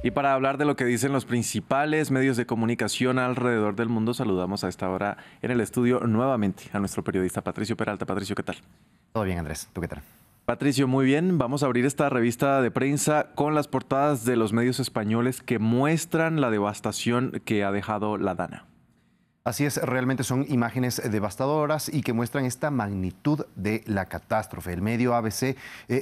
Y para hablar de lo que dicen los principales medios de comunicación alrededor del mundo, saludamos a esta hora en el estudio nuevamente a nuestro periodista Patricio Peralta. Patricio, ¿qué tal? Todo bien, Andrés. ¿Tú qué tal? Patricio, muy bien. Vamos a abrir esta revista de prensa con las portadas de los medios españoles que muestran la devastación que ha dejado la Dana. Así es, realmente son imágenes devastadoras y que muestran esta magnitud de la catástrofe. El medio ABC eh,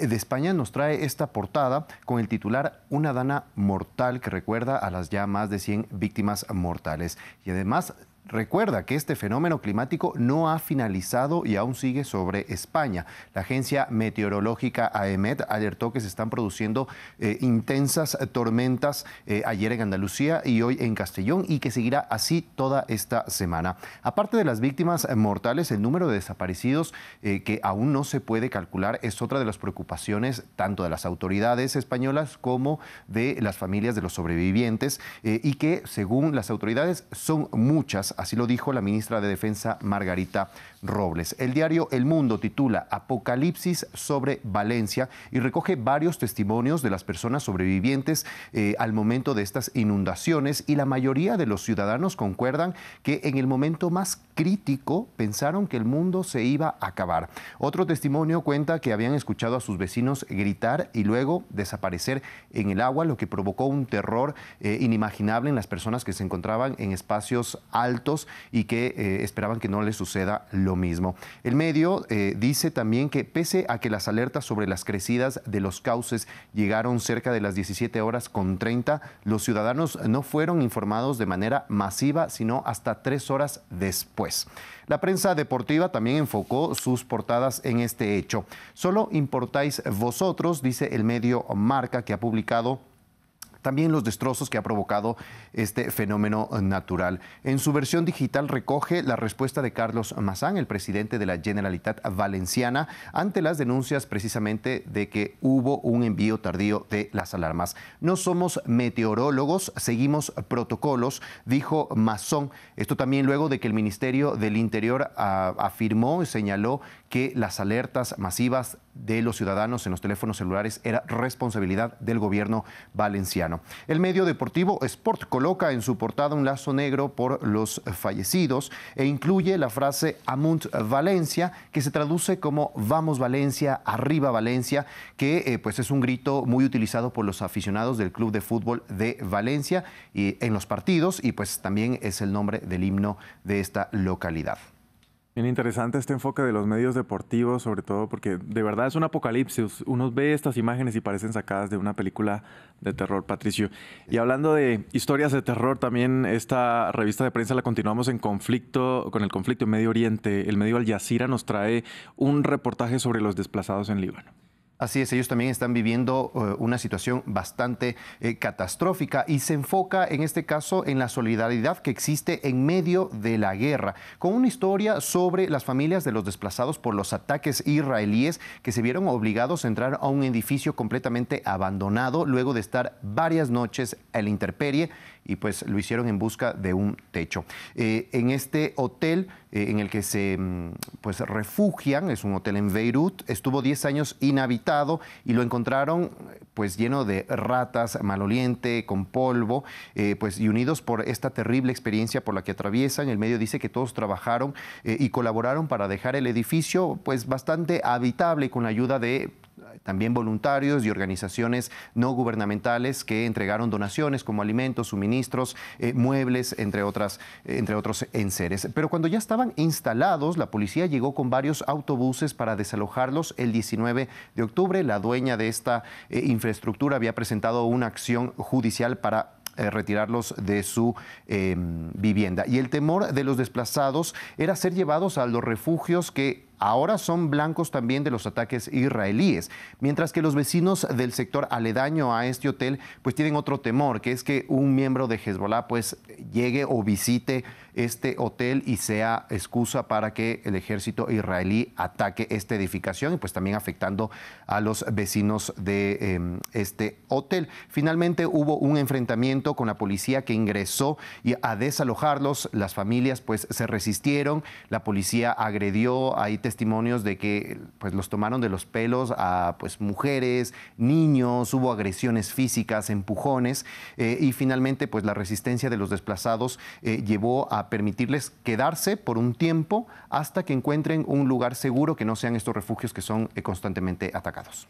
de España nos trae esta portada con el titular Una dana mortal que recuerda a las ya más de 100 víctimas mortales. Y además Recuerda que este fenómeno climático no ha finalizado y aún sigue sobre España. La agencia meteorológica AEMET alertó que se están produciendo eh, intensas tormentas eh, ayer en Andalucía y hoy en Castellón y que seguirá así toda esta semana. Aparte de las víctimas mortales, el número de desaparecidos eh, que aún no se puede calcular es otra de las preocupaciones tanto de las autoridades españolas como de las familias de los sobrevivientes y que según las autoridades son muchas Así lo dijo la ministra de Defensa Margarita Robles. El diario El Mundo titula Apocalipsis sobre Valencia y recoge varios testimonios de las personas sobrevivientes eh, al momento de estas inundaciones y la mayoría de los ciudadanos concuerdan que en el momento más crítico pensaron que el mundo se iba a acabar. Otro testimonio cuenta que habían escuchado a sus vecinos gritar y luego desaparecer en el agua, lo que provocó un terror eh, inimaginable en las personas que se encontraban en espacios altos y que eh, esperaban que no les suceda lo mismo. El medio eh, dice también que pese a que las alertas sobre las crecidas de los cauces llegaron cerca de las 17 horas con 30, los ciudadanos no fueron informados de manera masiva, sino hasta tres horas después. La prensa deportiva también enfocó sus portadas en este hecho. Solo importáis vosotros, dice el medio Marca, que ha publicado también los destrozos que ha provocado este fenómeno natural. En su versión digital recoge la respuesta de Carlos Mazán, el presidente de la Generalitat Valenciana, ante las denuncias precisamente de que hubo un envío tardío de las alarmas. No somos meteorólogos, seguimos protocolos, dijo Mazón. Esto también luego de que el Ministerio del Interior ah, afirmó y señaló que las alertas masivas de los ciudadanos en los teléfonos celulares era responsabilidad del gobierno valenciano. El medio deportivo Sport coloca en su portada un lazo negro por los fallecidos e incluye la frase Amunt Valencia, que se traduce como Vamos Valencia, arriba Valencia, que eh, pues es un grito muy utilizado por los aficionados del Club de Fútbol de Valencia y, en los partidos y pues también es el nombre del himno de esta localidad. Bien interesante este enfoque de los medios deportivos, sobre todo porque de verdad es un apocalipsis. Uno ve estas imágenes y parecen sacadas de una película de terror, Patricio. Y hablando de historias de terror, también esta revista de prensa la continuamos en conflicto con el conflicto en Medio Oriente. El medio Al Jazeera nos trae un reportaje sobre los desplazados en Líbano. Así es, ellos también están viviendo eh, una situación bastante eh, catastrófica y se enfoca en este caso en la solidaridad que existe en medio de la guerra, con una historia sobre las familias de los desplazados por los ataques israelíes que se vieron obligados a entrar a un edificio completamente abandonado luego de estar varias noches en la intemperie y pues lo hicieron en busca de un techo. Eh, en este hotel eh, en el que se mm, pues, refugian, es un hotel en Beirut, estuvo 10 años inhabitado y lo encontraron pues lleno de ratas, maloliente, con polvo, eh, pues y unidos por esta terrible experiencia por la que atraviesan. El medio dice que todos trabajaron y colaboraron para dejar el edificio pues bastante habitable con la ayuda de también voluntarios y organizaciones no gubernamentales que entregaron donaciones como alimentos, suministros, eh, muebles, entre, otras, entre otros enseres. Pero cuando ya estaban instalados, la policía llegó con varios autobuses para desalojarlos el 19 de octubre. La dueña de esta eh, infraestructura había presentado una acción judicial para eh, retirarlos de su em, vivienda. Y el temor de los desplazados era ser llevados a los refugios que ahora son blancos también de los ataques israelíes, mientras que los vecinos del sector aledaño a este hotel pues tienen otro temor, que es que un miembro de Hezbollah pues llegue o visite este hotel y sea excusa para que el ejército israelí ataque esta edificación y pues también afectando a los vecinos de em, este hotel. Finalmente hubo un enfrentamiento con la policía que ingresó y a desalojarlos, las familias pues se resistieron, la policía agredió, ahí testimonios de que pues, los tomaron de los pelos a pues, mujeres, niños, hubo agresiones físicas, empujones, eh, y finalmente pues, la resistencia de los desplazados eh, llevó a permitirles quedarse por un tiempo hasta que encuentren un lugar seguro que no sean estos refugios que son eh, constantemente atacados.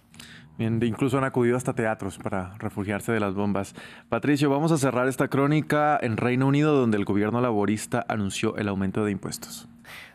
incluso han acudido hasta teatros para refugiarse de las bombas. Patricio, vamos a cerrar esta crónica en Reino Unido, donde el gobierno laborista anunció el aumento de impuestos.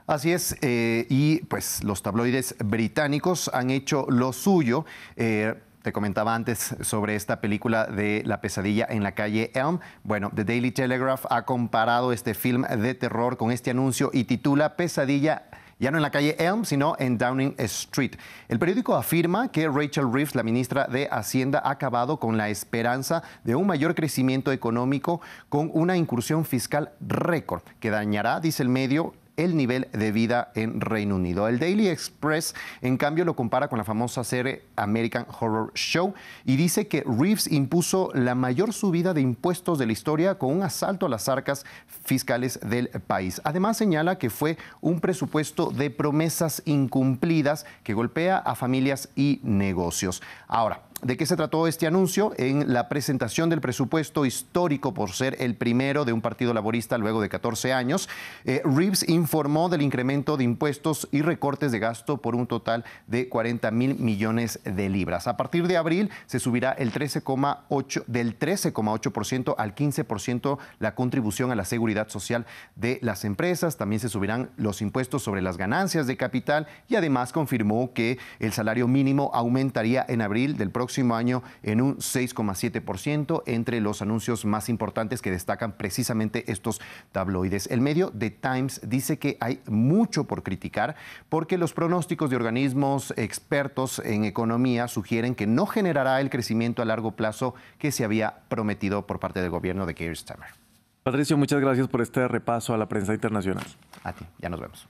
Así es, eh, y pues los tabloides británicos han hecho lo suyo. Eh, te comentaba antes sobre esta película de La pesadilla en la calle Elm. Bueno, The Daily Telegraph ha comparado este film de terror con este anuncio y titula Pesadilla ya no en la calle Elm, sino en Downing Street. El periódico afirma que Rachel Reeves, la ministra de Hacienda, ha acabado con la esperanza de un mayor crecimiento económico con una incursión fiscal récord que dañará, dice el medio, el nivel de vida en Reino Unido. El Daily Express, en cambio, lo compara con la famosa serie American Horror Show y dice que Reeves impuso la mayor subida de impuestos de la historia con un asalto a las arcas fiscales del país. Además, señala que fue un presupuesto de promesas incumplidas que golpea a familias y negocios. Ahora, ¿De qué se trató este anuncio? En la presentación del presupuesto histórico por ser el primero de un partido laborista luego de 14 años, eh, Reeves informó del incremento de impuestos y recortes de gasto por un total de 40 mil millones de libras. A partir de abril se subirá el 13,8 del 13,8% al 15% la contribución a la seguridad social de las empresas. También se subirán los impuestos sobre las ganancias de capital y además confirmó que el salario mínimo aumentaría en abril del próximo próximo año en un 6,7% entre los anuncios más importantes que destacan precisamente estos tabloides. El medio The Times dice que hay mucho por criticar porque los pronósticos de organismos expertos en economía sugieren que no generará el crecimiento a largo plazo que se había prometido por parte del gobierno de Keir Stammer. Patricio, muchas gracias por este repaso a la prensa internacional. A ti, ya nos vemos.